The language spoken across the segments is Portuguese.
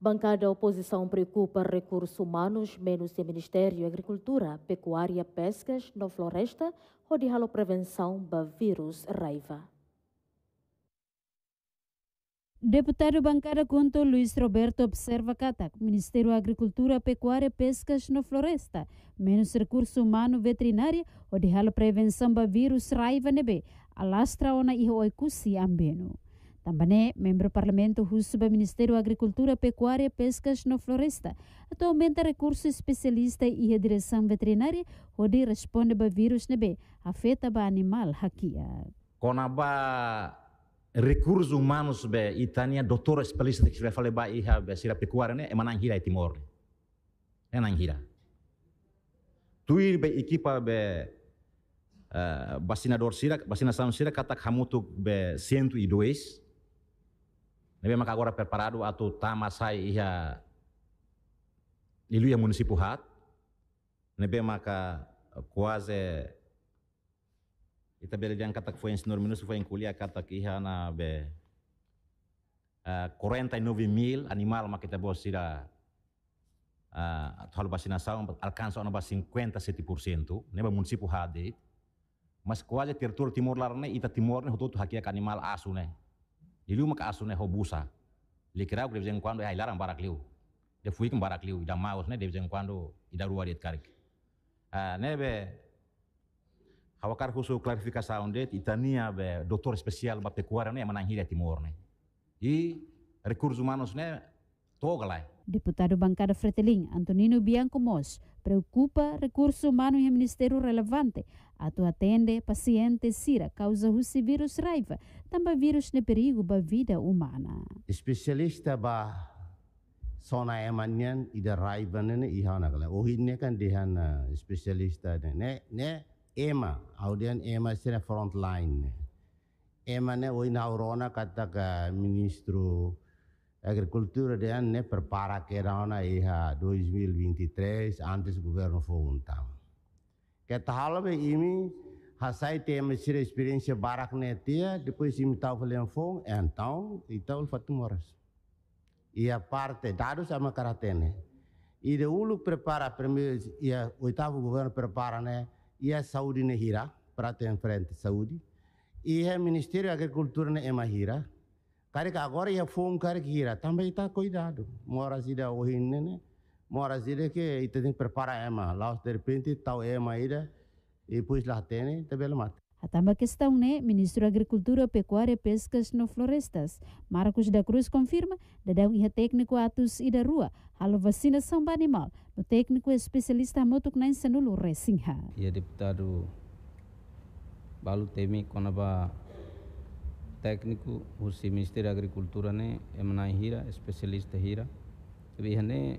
Bancada oposição preocupa recursos humanos, menos em Ministério Agricultura, Pecuária, Pescas, no Floresta, rodihalo prevenção do vírus raiva. Deputado bancada Conto Luiz Roberto observa que Ministério da Agricultura, Pecuária, Pescas no Floresta, menos recurso humano veterinário, ou de prevenção do vírus raiva nebe, alastra ona e oikusi ambeno. Tambané, membro do Parlamento Russo do Ministério da Agricultura, Pecuária, Pescas e Floresta. Atualmente, é recurso especialista e a direção veterinária, onde responde ao vírus nebe, afeta o animal hakia. Conaba recursos humanos be itania doutor especialista que vai falar ba iha sira pecuária né, é mananhira e timor. Né? É nanhira. Tuir be equipa be Uh, eh, vacinador sira, vacinação sira katak hamutuk be 102 Nabi maka agora preparado atu tamasai iha ilu yang munisipu hat. Nabi maka quase ita belajar kata foi ensinar minuto minus em culia kata que iha na be uh, inovi mil animal maka kita bos sira uh, atual vacinação alcança ona 57%, né ba munisipu deit. Mas kuaze tertur timur larne ita timur ne hututu hakia animal asu ne lilu maka asune hobusa likira ko debizen kwando ya laran barak liu de fuik barak liu da maos ne debizen kwando ida ruwa det karik a nebe hawakar husu klarifikasi onde itania be doktor spesial ba pekuara ne manang hiria timor ne i recursos humanos ne togalai. Deputado bancada Fretilin, Antonino Bianco Mos, preocupa recurso humano em ministério relevante. Ato atende paciente sira causa o vírus raiva, também vírus de perigo para vida humana. Especialista ba sona emanian ida raiva nene ihana kala. ini kan dihana eh, especialista ne ne ema audian ema sira front line. Ema ne oina urona kataka ministro agricultura de ano, né, prepara que era ano 2023, antes o governo foi um tam. Que tal tá me imi, hasai tem uma experiência barak netia, né, depois imi tal tá, falei foi, é, então, então fato moras. E a parte dados ama é karatene. Né? E de ulu prepara primeiro e a oitavo governo prepara né, e a saúde ne né, hira, para ter em frente saúde. E o Ministério da Agricultura ne emahira. É hira Cara agora ia foi carregar cara também está cuidado. Mora se assim, né, o orrinha, né, né? Mora assim, né, que ita tem que preparar ema. Lá de repente tal tá ema ira e depois lá tem, também mata. A tamba questão, né? Ministro da Agricultura, Pecuária, Pescas no Florestas, Marcos da Cruz confirma de dar um técnico atos e da rua, halo vacinação para animal. técnico especialista motoknain sanulo Ressinha. E deputado Balu Temi, quando técnico do Ministério da Agricultura né emna hira especialista hira bih né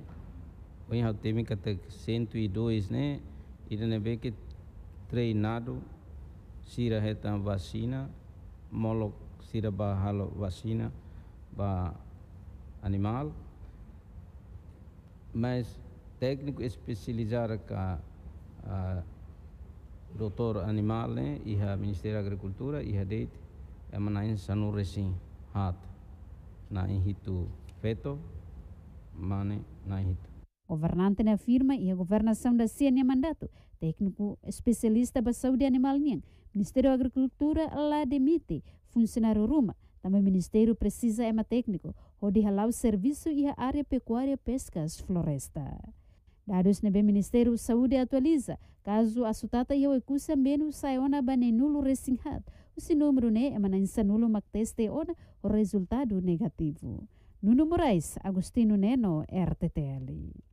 oi hau temi katak 102 né irene be que treinado sira heta vacina molok sira ba halo vacina ba animal mas técnico especializar ka doutor animal né iha Ministério da Agricultura iha deite emanain sanuresi hat na enrito feto mane na enrito. Governante na firma e a governação da CNA mandato, técnico especialista para saúde animal Nien, Ministério da Agricultura lá demite, funcionário Ruma, também Ministério precisa ema é técnico, onde ralar o serviço e a área pecuária, pescas, floresta. Dari nebe Ministério Saúde atualiza caso a sutata e o ecusa menos saiona nulo resinghat. O número né é mac teste ona o resultado negativo. Nuno Moraes, Agostino Neno, RTTL.